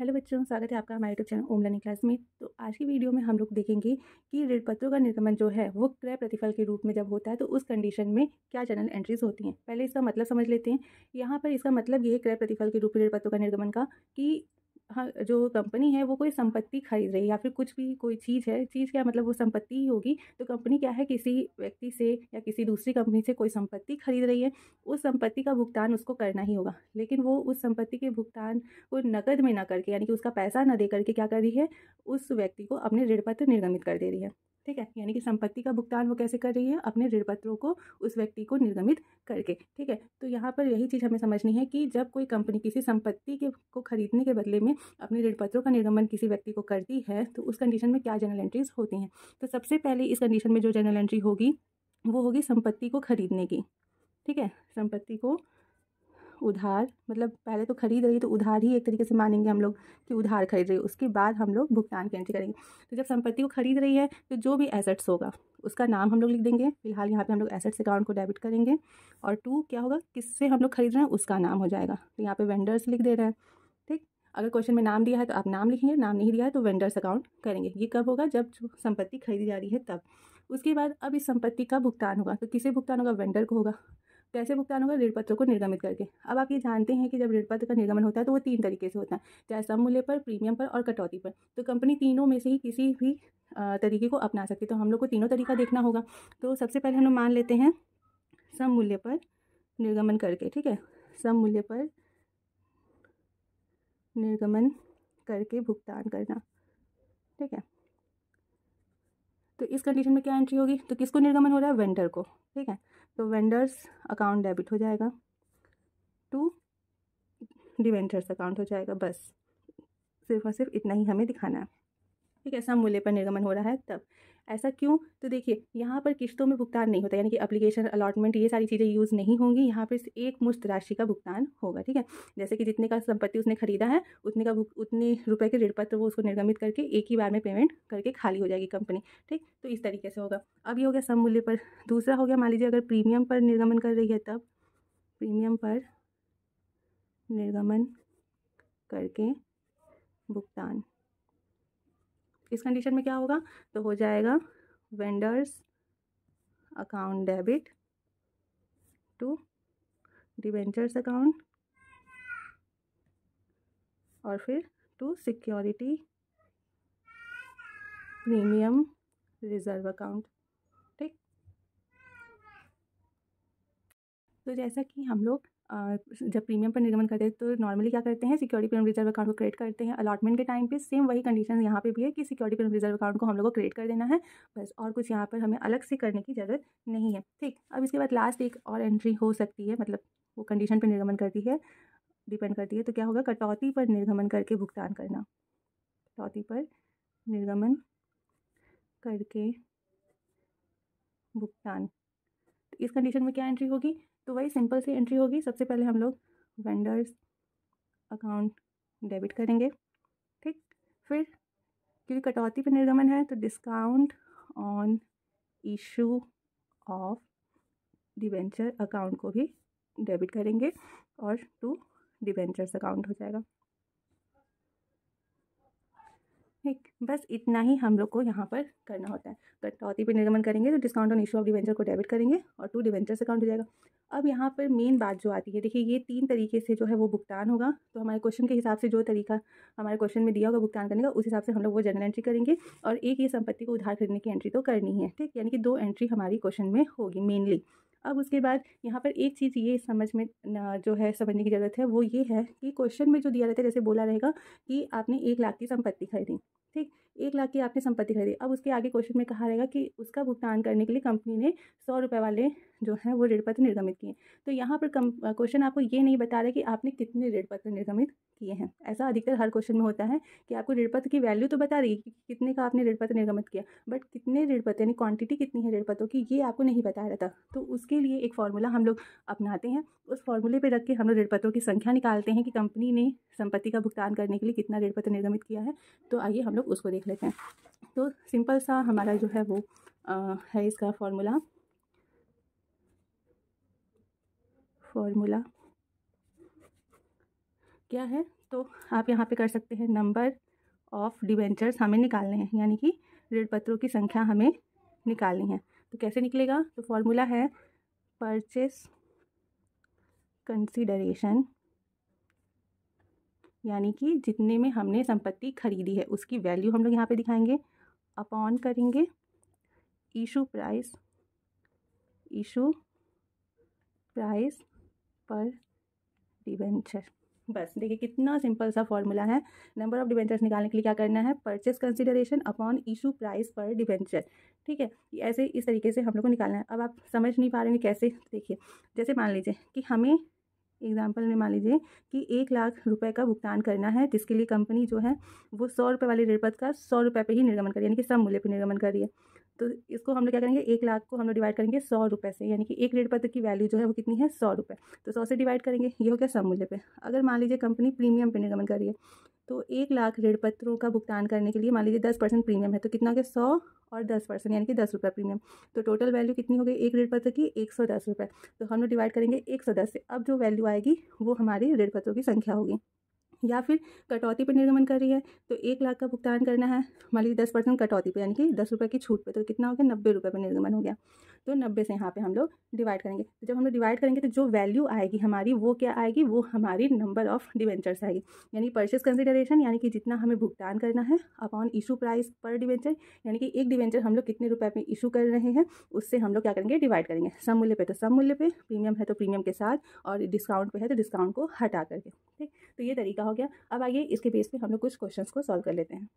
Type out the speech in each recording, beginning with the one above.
hello बच्चों स्वागत है आपका हमारे YouTube channel Om learning class में तो आज की वीडियो में हम लोग देखेंगे कि ऋण पत्रों का निर्गमन जो है वो क्रय प्रतिफल के रूप में जब होता है तो उस कंडीशन में क्या जनरल एंट्रीज होती हैं पहले इसका मतलब समझ लेते हैं यहाँ पर इसका मतलब ये है क्रय प्रतिफल के रूप में ऋण पत्रों का निर्गमन का कि हाँ जो कंपनी है वो कोई संपत्ति खरीद रही है या फिर कुछ भी कोई चीज़ है चीज़ क्या मतलब वो संपत्ति ही होगी तो कंपनी क्या है किसी व्यक्ति से या किसी दूसरी कंपनी से कोई संपत्ति खरीद रही है उस संपत्ति का भुगतान उसको करना ही होगा लेकिन वो उस संपत्ति के भुगतान को नकद में ना करके यानी कि उसका पैसा ना दे करके क्या कर रही है उस व्यक्ति को अपने ऋण पत्र निर्गमित कर दे रही है ठीक है यानी कि संपत्ति का भुगतान वो कैसे कर रही है अपने ऋण पत्रों को उस व्यक्ति को निर्गमित करके ठीक है तो यहाँ पर यही चीज़ हमें समझनी है कि जब कोई कंपनी किसी संपत्ति के को खरीदने के बदले में अपने ऋण पत्रों का निर्गमन किसी व्यक्ति को करती है तो उस कंडीशन में क्या जनरल एंट्रीज होती हैं तो सबसे पहले इस कंडीशन में जो जनरल एंट्री होगी वो होगी संपत्ति को खरीदने की ठीक है संपत्ति को उधार मतलब पहले तो खरीद रही है तो उधार ही एक तरीके से मानेंगे हम लोग कि उधार खरीद रही है उसके बाद हम लोग भुगतान की एंट्री करेंगे तो जब संपत्ति को खरीद रही है तो जो भी एसेट्स होगा उसका नाम हम लोग लिख देंगे फिलहाल यहाँ पे हम लोग एसेट्स अकाउंट को डेबिट करेंगे और टू क्या होगा किससे हम लोग खरीद रहे हैं उसका नाम हो जाएगा तो यहाँ पर वेंडर्स लिख दे रहे हैं ठीक अगर क्वेश्चन में नाम दिया है तो आप नाम लिखेंगे नाम नहीं दिया है तो वेंडर्स अकाउंट करेंगे ये कब होगा जब संपत्ति खरीदी जा रही है तब उसके बाद अब इस संपत्ति का भुगतान होगा तो किसे भुगतान होगा वेंडर को होगा कैसे भुगतान होगा ऋण पत्र को निर्गमित करके अब आप ये जानते हैं कि जब ऋण पत्र का निर्गमन होता है तो वो तीन तरीके से होता है चाहे सम मूल्य पर प्रीमियम पर और कटौती पर तो कंपनी तीनों में से ही किसी भी तरीके को अपना सकती है तो हम लोग को तीनों तरीका देखना होगा तो सबसे पहले हम लोग मान लेते हैं सम मूल्य पर निर्गमन करके ठीक है सम मूल्य पर निर्गमन करके भुगतान करना ठीक है तो इस कंडीशन में क्या एंट्री होगी तो किसको निर्गमन हो रहा है वेंडर को ठीक है तो वेंडर्स अकाउंट डेबिट हो जाएगा टू डिवेंचर्स अकाउंट हो जाएगा बस सिर्फ और सिर्फ इतना ही हमें दिखाना है ठीक है समूल्य पर निर्गमन हो रहा है तब ऐसा क्यों तो देखिए यहाँ पर किस्तों में भुगतान नहीं होता यानी कि अप्लीकेशन अलॉटमेंट ये सारी चीज़ें यूज़ नहीं होंगी यहाँ पर एक मुश्त राशि का भुगतान होगा ठीक है जैसे कि जितने का संपत्ति उसने खरीदा है उतने का उतने रुपए के ऋण पत्र वो उसको निर्गमित करके एक ही बार में पेमेंट करके खाली हो जाएगी कंपनी ठीक तो इस तरीके से होगा अब ये हो गया सम मूल्य पर दूसरा हो गया मान लीजिए अगर प्रीमियम पर निर्गमन कर रही है तब प्रीमियम पर निर्गमन करके भुगतान इस कंडीशन में क्या होगा तो हो जाएगा vendors account debit to debentures account और फिर to security premium reserve account ठीक तो जैसा कि हम लोग जब प्रीमियम पर निर्गमन करते हैं तो नॉर्मली क्या करते हैं सिक्योरिटी प्रीमियम रिजर्व अकाउंट को क्रिएट करते हैं अलॉटमेंट के टाइम पे सेम वही कंडीशन यहाँ पे भी है कि सिक्योरिटी प्रीमियम रिजर्व अकाउंट को हम लोग को क्रिएट कर देना है बस और कुछ यहाँ पर हमें अलग से करने की ज़रूरत नहीं है ठीक अब इसके बाद लास्ट एक और एंट्री हो सकती है मतलब वो कंडीशन पर निर्गमन करती है डिपेंड करती है तो क्या होगा कटौती पर निर्गमन करके भुगतान करना कटौती पर निर्गमन करके भुगतान इस कंडीशन में क्या एंट्री होगी तो वही सिंपल सी एंट्री होगी सबसे पहले हम लोग वेंडर्स अकाउंट डेबिट करेंगे ठीक फिर क्योंकि कटौती पर निर्गमन है तो discount on issue of debenture account को भी डेबिट करेंगे और टू डिवेंचर्स अकाउंट हो जाएगा ठीक बस इतना ही हम लोग को यहाँ पर करना होता है कटौती पर निर्गमन करेंगे तो discount on issue of debenture को डेबिट करेंगे और टू डिवेंचर्स अकाउंट हो जाएगा अब यहाँ पर मेन बात जो आती है देखिए ये तीन तरीके से जो है वो भुगतान होगा तो हमारे क्वेश्चन के हिसाब से जो तरीका हमारे क्वेश्चन में दिया होगा भुगतान करने का उस हिसाब से हम लोग वो जनरल एंट्री करेंगे और एक ये संपत्ति को उधार खरीदने की एंट्री तो करनी है ठीक यानी कि दो एंट्री हमारी क्वेश्चन में होगी मेनली अब उसके बाद यहाँ पर एक चीज़ ये समझ में जो है समझने की ज़रूरत है वो ये है कि क्वेश्चन में जो दिया रहता है जैसे बोला रहेगा कि आपने एक लाख की संपत्ति खरीदी ठीक एक लाख की आपने संपत्ति खरीदी अब उसके आगे क्वेश्चन में कहा रहेगा कि उसका भुगतान करने के लिए कंपनी ने सौ रुपये वाले जो हैं वो ऋण पत्र निर्गमित किए तो यहाँ पर क्वेश्चन आपको ये नहीं बता रहा कि आपने कितने ऋण पत्र निर्गमित किए हैं ऐसा अधिकतर हर क्वेश्चन में होता है कि आपको ऋण पत्र की वैल्यू तो बता रही है कि कितने का आपने ऋण पत्र निर्गमित किया बट कितने ऋण पत्र यानी क्वांटिटी कितनी है ऋण पत्रों की ये आपको नहीं बताया रहता था तो उसके उसके लिए एक फार्मूला हम लोग अपनाते हैं उस फार्मूले पे रख के हम लोग ऋणपत्रों की संख्या निकालते हैं कि कंपनी ने संपत्ति का भुगतान करने के लिए कितना ऋणपत्र निर्गमित किया है तो आइए हम लोग उसको देख लेते हैं तो सिंपल सा हमारा जो है वो आ, है इसका फार्मूला फार्मूला क्या है तो आप यहाँ पे कर सकते हैं नंबर ऑफ डिवेंचर्स हमें निकालने हैं यानी कि ऋण पत्रों की संख्या हमें निकालनी है तो कैसे निकलेगा तो फॉर्मूला है परचेस कंसिडरेशन यानी कि जितने में हमने संपत्ति खरीदी है उसकी वैल्यू हम लोग यहाँ पे दिखाएंगे अपॉन करेंगे ईशू प्राइस ईशू प्राइस पर डिवेंचर बस देखिए कितना सिंपल सा फॉर्मूला है नंबर ऑफ डिवेंचर्स निकालने के लिए क्या करना है purchase consideration upon issue price पर डिवेंचर ठीक है ऐसे इस तरीके से हम लोग को निकालना है अब आप समझ नहीं पा रहे हैं कैसे देखिए जैसे मान लीजिए कि हमें एग्जाम्पल में मान लीजिए कि एक लाख रुपए का भुगतान करना है जिसके लिए कंपनी जो है वो सौ रुपये वाले ऋण का सौ रुपये पे ही निर्गमन कर रही है यानी कि सब मूल्य पर निर्गमन कर रही है तो इसको हम लोग क्या करेंगे एक लाख को हम लोग डिवाइड करेंगे सौ रुपये से यानी कि एक रेट पत्र की वैल्यू जो है वो कितनी है सौ रुपये तो सौ से डिवाइड करेंगे ये हो गया सब मूल्य पे अगर मान लीजिए कंपनी प्रीमियम पे निर्गमन कर रही है तो एक लाख ऋण पत्रों का भुगतान करने के लिए मान लीजिए दस परसेंट प्रीमियम है तो कितना हो गया सौ और दस परसेंट यानी कि दस रुपये प्रीमियम तो टोटल वैल्यू कितनी हो गई एक रेड पत्र की एक सौ दस रुपये तो हम लोग डिवाइड करेंगे एक सौ दस से अब जो वैल्यू आएगी वो हमारी ऋण पत्रों की संख्या होगी या फिर कटौती पर निर्गमन कर रही है तो एक लाख का भुगतान करना है मान लीजिए दस परसेंट कटौती पर यानी कि दस रुपये की छूट पर तो कितना हो गया नब्बे रुपये पर निर्गमन हो गया तो नब्बे से यहाँ पे हम लोग डिवाइड करेंगे तो जब हम लोग डिवाइड करेंगे तो जो वैल्यू आएगी हमारी वो क्या आएगी वो हमारी नंबर ऑफ डिवेंचर्स आएगी यानी परचेस कंसिडरेशन यानी कि जितना हमें भुगतान करना है अपॉन इशू प्राइस पर डिवेंचर यानी कि एक डिवेंचर हम लोग कितने रुपए में इशू कर रहे हैं उससे हम लोग क्या करेंगे डिवाइड करेंगे सम मूल्य पे तो सम मूल्य पे प्रीमियम है तो प्रीमियम के साथ और डिस्काउंट पर है तो डिस्काउंट को हटा करके ठीक तो ये तरीका हो गया अब आइए इसके बेस पर हम लोग कुछ क्वेश्चन को सॉल्व कर लेते हैं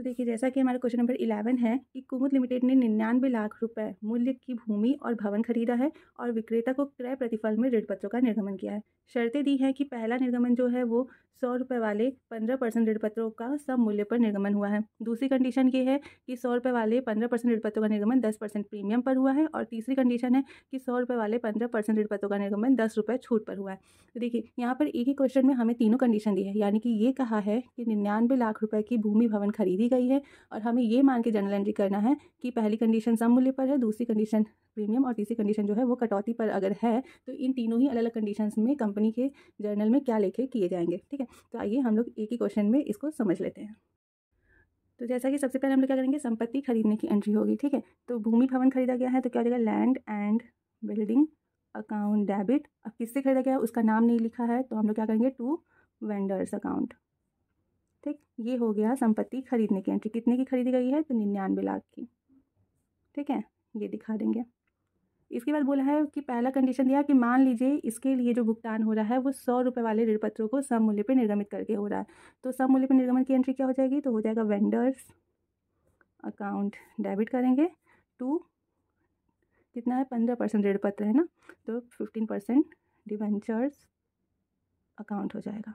तो देखिए जैसा कि हमारा क्वेश्चन नंबर इलेवन है कि कुमुद लिमिटेड ने निन्यानवे लाख रुपए मूल्य की भूमि और भवन खरीदा है और विक्रेता को क्रय प्रतिफल में ऋण पत्रों का निर्गमन किया है शर्तें दी हैं कि पहला निर्गमन जो है वो सौ रुपये वाले पंद्रह परसेंट ऋण पत्रों का सब मूल्य पर निर्गमन हुआ है दूसरी कंडीशन ये है कि सौ रुपये वाले पंद्रह परसेंट ऋण पत्रों का निर्गमन दस परसेंट प्रीमियम पर हुआ है और तीसरी कंडीशन है कि सौ रुपये वाले पंद्रह परसेंट ऋण पत्रों का निर्गमन दस रुपये छूट पर हुआ है तो देखिए यहाँ पर एक ही क्वेश्चन में हमें तीनों कंडीशन दी है यानी कि ये कहा है कि निन्यानवे लाख रुपये की भूमि भवन खरीदी गई है और हमें ये मान के जर्नल एंट्री करना है कि पहली कंडीशन सम मूल्य पर है दूसरी कंडीशन प्रीमियम और तीसरी कंडीशन जो है वो कटौती पर अगर है तो इन तीनों ही अलग अलग कंडीशन में कंपनी के जर्नल में क्या लेखे किए जाएंगे ठीक है तो आइए हम लोग एक ही क्वेश्चन में इसको समझ लेते हैं तो जैसा कि सबसे पहले हम लोग क्या करेंगे संपत्ति खरीदने की एंट्री होगी ठीक है तो भूमि भवन खरीदा गया है तो क्या हो जाएगा land and building account debit अब किससे खरीदा गया है उसका नाम नहीं लिखा है तो हम लोग क्या करेंगे टू वेंडर्स अकाउंट ठीक ये हो गया संपत्ति खरीदने की एंट्री कितने की खरीदी गई है तो निन्यानवे लाख की ठीक है ये दिखा देंगे इसके बाद बोला है कि पहला कंडीशन दिया कि मान लीजिए इसके लिए जो भुगतान हो रहा है वो सौ रुपये वाले ऋण पत्रों को सम मूल्य पर निर्गमित करके हो रहा है तो सम मूल्य पर निर्गमन की एंट्री क्या हो जाएगी तो हो जाएगा वेंडर्स अकाउंट डेबिट करेंगे टू कितना है पंद्रह परसेंट ऋण पत्र है ना तो फिफ्टीन परसेंट डिवेंचर्स अकाउंट हो जाएगा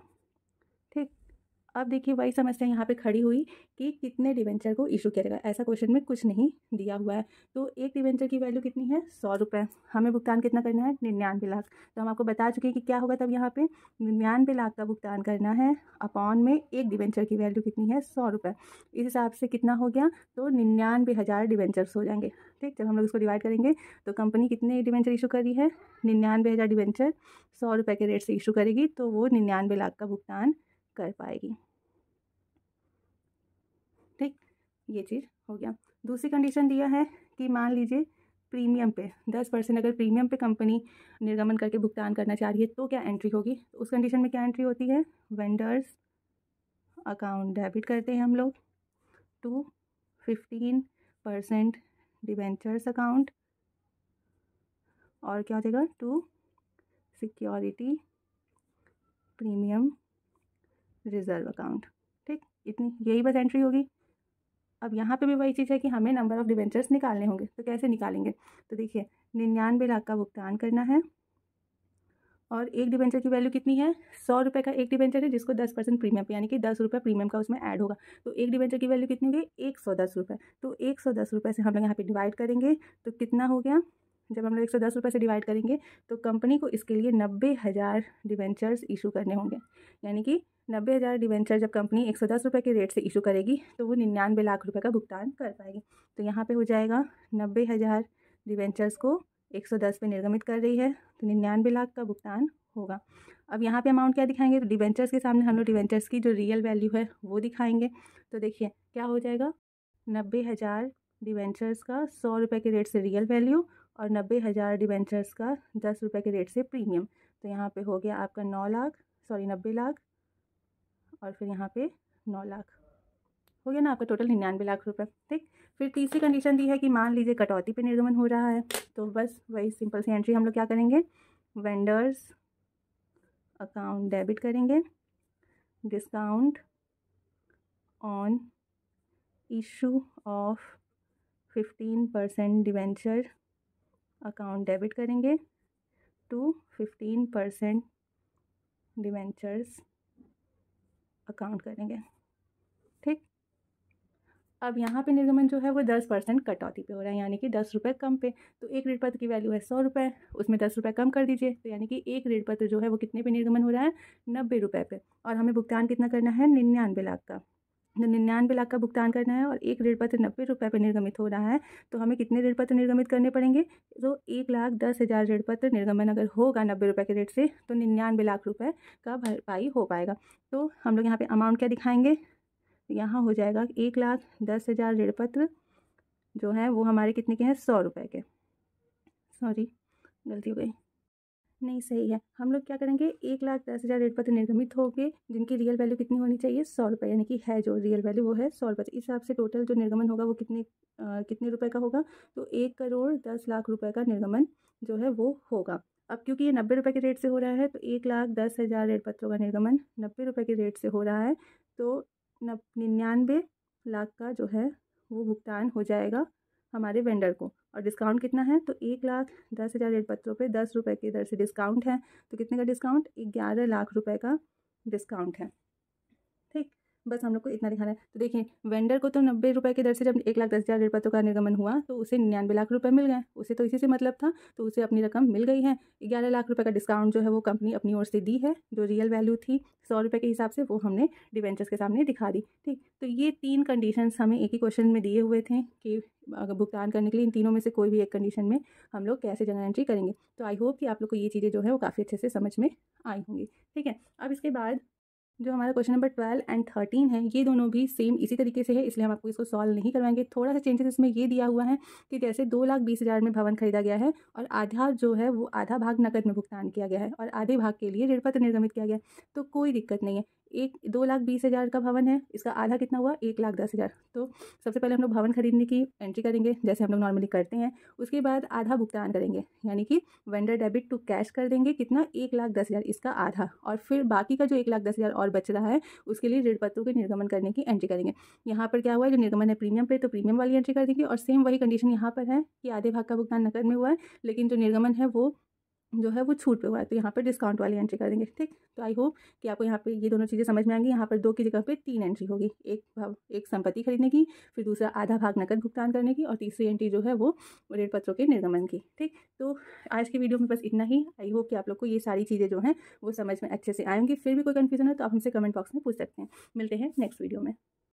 अब देखिए वही समस्या यहाँ पे खड़ी हुई कि कितने डिवेंचर को इशू किया जाएगा ऐसा क्वेश्चन में कुछ नहीं दिया हुआ है तो एक डिवेंचर की वैल्यू कितनी है सौ रुपये हमें भुगतान कितना करना है निन्यानवे लाख तो हम आपको बता चुके हैं कि क्या होगा तब यहाँ पे निन्यानवे लाख का भुगतान करना है अपॉन में एक डिवेंचर की वैल्यू कितनी है सौ रुपये इस हिसाब से कितना हो गया तो निन्यानवे हज़ार डिवेंचर्स हो जाएंगे ठीक जब हम लोग इसको डिवाइड करेंगे तो कंपनी कितने डिवेंचर इशू कर रही है निन्यानवे हज़ार डिवेंचर सौ रुपये के रेट से इशू करेगी तो वो निन्यानवे लाख का भुगतान कर पाएगी ठीक ये चीज़ हो गया दूसरी कंडीशन दिया है कि मान लीजिए प्रीमियम पे दस परसेंट अगर प्रीमियम पे कंपनी निर्गमन करके भुगतान करना चाह रही है तो क्या एंट्री होगी तो उस कंडीशन में क्या एंट्री होती है वेंडर्स अकाउंट डेबिट करते हैं हम लोग to fifteen percent debentures account और क्या हो जाएगा to security premium reserve account ठीक इतनी यही बस एंट्री होगी अब यहाँ पे भी वही चीज़ है कि हमें नंबर ऑफ़ डिवेंचर्स निकालने होंगे तो कैसे निकालेंगे तो देखिए निन्यानवे लाख का भुगतान करना है और एक डिवेंचर की वैल्यू कितनी है सौ रुपये का एक डिवेंचर है जिसको दस परसेंट प्रीमियम यानी कि दस रुपये प्रीमियम का उसमें ऐड होगा तो एक डिवेंचर की वैल्यू कितनी होगी एक सौ दस रुपये तो एक सौ दस रुपये से हम लोग यहाँ पे डिवाइड करेंगे तो कितना हो गया जब हम लोग एक सौ दस रुपये से डिवाइड करेंगे तो कंपनी को इसके लिए नब्बे हज़ार डिवेंचर्स इशू करने होंगे यानी कि नब्बे हज़ार डिवेंचर जब कंपनी एक सौ दस रुपये के रेट से इशू करेगी तो वो निन्यानवे लाख रुपये का भुगतान कर पाएगी तो यहाँ पे हो जाएगा नब्बे हज़ार डिवेंचर्स को एक सौ दस पे निर्गमित कर रही है तो निन्यानवे लाख का भुगतान होगा अब यहाँ पे अमाउंट क्या दिखाएंगे तो डिवेंचर्स के सामने हम लोग डिवेंचर्स की जो रियल वैल्यू है वो दिखाएंगे तो देखिए क्या हो जाएगा नब्बे हज़ार डिवेंचर्स का सौ रुपये के रेट से रियल वैल्यू और नब्बे हज़ार डिबेंचर्स का दस रुपये के रेट से प्रीमियम तो यहाँ पे हो गया आपका नौ लाख सॉरी नब्बे लाख और फिर यहाँ पे नौ लाख हो गया ना आपका टोटल निन्यानवे लाख रुपए ठीक फिर तीसरी कंडीशन दी है कि मान लीजिए कटौती पे निर्गमन हो रहा है तो बस वही सिंपल सी एंट्री हम लोग क्या करेंगे वेंडर्स अकाउंट डेबिट करेंगे discount on issue of fifteen percent debenture account debit करेंगे to fifteen percent debentures account करेंगे ठीक अब यहाँ पे निर्गमन जो है वो दस परसेंट कटौती पे हो रहा है यानी कि दस रुपये कम पे तो एक ऋण पत्र की वैल्यू है सौ रुपये उसमें दस रुपये कम कर दीजिए तो यानी कि एक ऋण पत्र जो है वो कितने पे निर्गमन हो रहा है नब्बे रुपये पे और हमें भुगतान कितना करना है निन्यानवे लाख का निन्यानवे लाख का भुगतान करना है और एक ऋण पत्र नब्बे रुपये पर निर्गमित हो रहा है तो हमें कितने ऋण पत्र निर्गमित करने पड़ेंगे तो एक लाख दस हज़ार ऋण पत्र निर्गमन अगर होगा नब्बे रुपये के रेट से तो निन्यानवे लाख रुपये का भरपाई हो पाएगा तो हम लोग यहाँ पे अमाउंट क्या दिखाएंगे यहाँ हो जाएगा एक लाख दस हज़ार ऋण पत्र जो है वो हमारे कितने के हैं सौ रुपये के सॉरी गलती हो गई नहीं सही है हम लोग क्या करेंगे एक लाख दस हज़ार रेट पर निर्गमित गए जिनकी रियल वैल्यू कितनी होनी चाहिए सौ रुपये यानी कि है जो रियल वैल्यू वो है सौ रुपये तो इस हिसाब से टोटल जो निर्गमन होगा वो कितने आ, कितने रुपए का होगा तो एक करोड़ दस लाख रुपए का निर्गमन जो है वो होगा अब क्योंकि ये नब्बे रुपये के रेट से हो रहा है तो एक लाख दस हज़ार रेट पत्रों का निर्गमन नब्बे रुपये के रेट से हो रहा है तो नब निन्यानवे लाख का जो है वो भुगतान हो जाएगा हमारे वेंडर को और डिस्काउंट कितना है तो एक लाख दस हज़ार रेट पत्रों पर दस रुपये की दर से डिस्काउंट है तो कितने का डिस्काउंट ग्यारह लाख रुपये का डिस्काउंट है बस हम लोग को इतना दिखाना है तो देखिए वेंडर को तो नब्बे रुपये के दर से जब एक लाख दस हज़ार रुपये का निर्गमन हुआ तो उसे निन्यानवे लाख रुपये मिल गए उसे तो इसी से मतलब था तो उसे अपनी रकम मिल गई है ग्यारह लाख रुपये का डिस्काउंट जो है वो कंपनी अपनी ओर से दी है जो रियल वैल्यू थी सौ रुपये के हिसाब से वो हमने डिवेंचर्स के सामने दिखा दी ठीक तो ये तीन कंडीशन हमें एक ही क्वेश्चन में दिए हुए थे कि अगर भुगतान करने के लिए इन तीनों में से कोई भी एक कंडीशन में हम लोग कैसे जनरल एंट्री करेंगे तो आई होप कि आप लोग को ये चीज़ें जो है वो काफ़ी अच्छे से समझ में आई होंगी ठीक है अब इसके बाद जो हमारा question number twelve and thirteen है ये दोनों भी सेम इसी तरीके से है इसलिए हम आपको इसको सॉल्व नहीं करवाएंगे थोड़ा सा चेंजेस इसमें ये दिया हुआ है कि जैसे दो लाख बीस हज़ार में भवन खरीदा गया है और आधा जो है वो आधा भाग नकद में भुगतान किया गया है और आधे भाग के लिए ऋणपत्र निर्गमित किया गया है तो कोई दिक्कत नहीं है एक दो लाख बीस हज़ार का भवन है इसका आधा कितना हुआ एक लाख दस हज़ार तो सबसे पहले हम लोग भवन खरीदने की एंट्री करेंगे जैसे हम लोग नॉर्मली करते हैं उसके बाद आधा भुगतान करेंगे यानी कि वेंडर डेबिट टू कैश कर देंगे कितना एक लाख दस हज़ार इसका आधा और फिर बाकी का जो एक लाख दस हज़ार और और बच रहा है उसके लिए ऋण पत्रों के निर्गमन करने की एंट्री करेंगे यहाँ पर क्या हुआ है जो निर्गमन है प्रीमियम पे तो प्रीमियम वाली एंट्री कर देंगे और सेम वही कंडीशन यहाँ पर है कि आधे भाग का भुगतान नकद में हुआ है लेकिन जो निर्गमन है वो जो है वो छूट पे हुआ है तो यहाँ पर डिस्काउंट वाली एंट्री कर देंगे ठीक तो आई होप कि आपको यहाँ पे ये दोनों चीज़ें समझ में आएंगी यहाँ पर दो की जगह पे तीन एंट्री होगी एक भाव एक संपत्ति खरीदने की फिर दूसरा आधा भाग नकद भुगतान करने की और तीसरी एंट्री जो है वो ऋण पत्रों के निर्गमन की ठीक तो आज की वीडियो में बस इतना ही आई होप कि आप लोग को ये सारी चीज़ें जो हैं वो समझ में अच्छे से आएंगी फिर भी कोई कन्फ्यूजन है तो आप हमसे कमेंट बॉक्स में पूछ सकते हैं मिलते हैं नेक्स्ट वीडियो में